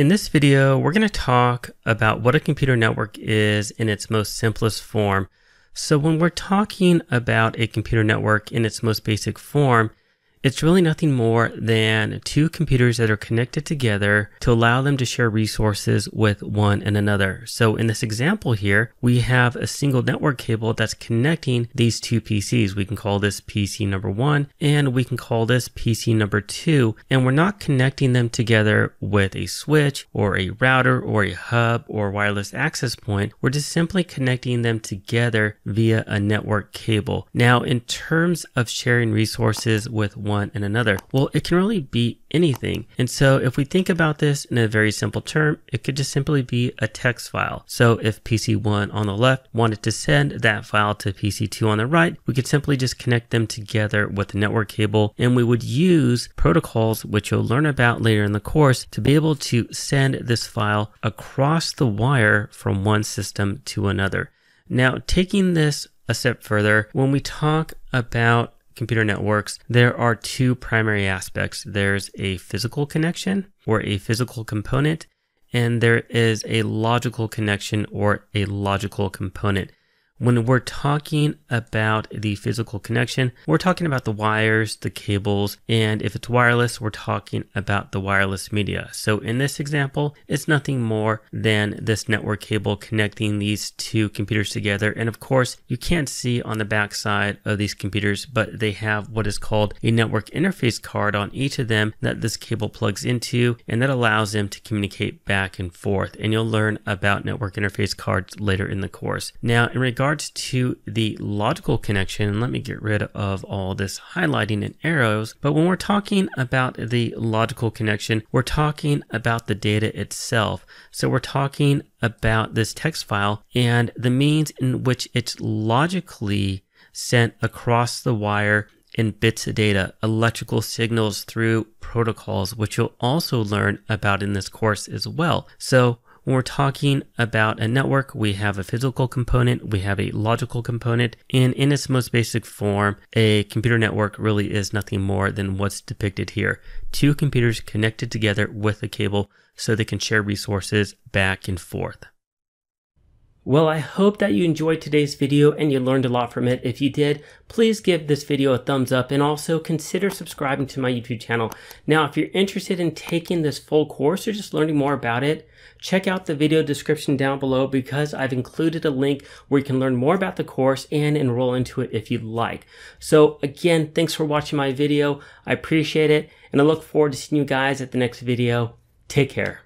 In this video, we're going to talk about what a computer network is in its most simplest form. So when we're talking about a computer network in its most basic form, it's really nothing more than two computers that are connected together to allow them to share resources with one and another. So in this example here, we have a single network cable that's connecting these two PCs. We can call this PC number one and we can call this PC number two. And we're not connecting them together with a switch or a router or a hub or wireless access point. We're just simply connecting them together via a network cable. Now, in terms of sharing resources with one and another? Well, it can really be anything. And so if we think about this in a very simple term, it could just simply be a text file. So if PC1 on the left wanted to send that file to PC2 on the right, we could simply just connect them together with the network cable and we would use protocols, which you'll learn about later in the course, to be able to send this file across the wire from one system to another. Now, taking this a step further, when we talk about computer networks, there are two primary aspects. There's a physical connection or a physical component, and there is a logical connection or a logical component. When we're talking about the physical connection, we're talking about the wires, the cables, and if it's wireless, we're talking about the wireless media. So in this example, it's nothing more than this network cable connecting these two computers together. And of course, you can't see on the backside of these computers, but they have what is called a network interface card on each of them that this cable plugs into, and that allows them to communicate back and forth. And you'll learn about network interface cards later in the course. Now, in regard regards to the logical connection, let me get rid of all this highlighting and arrows. But when we're talking about the logical connection, we're talking about the data itself. So we're talking about this text file and the means in which it's logically sent across the wire in bits of data, electrical signals through protocols, which you'll also learn about in this course as well. So when we're talking about a network, we have a physical component, we have a logical component, and in its most basic form, a computer network really is nothing more than what's depicted here. Two computers connected together with a cable so they can share resources back and forth. Well, I hope that you enjoyed today's video and you learned a lot from it. If you did, please give this video a thumbs up and also consider subscribing to my YouTube channel. Now, if you're interested in taking this full course or just learning more about it, check out the video description down below because I've included a link where you can learn more about the course and enroll into it if you'd like. So again, thanks for watching my video. I appreciate it and I look forward to seeing you guys at the next video. Take care.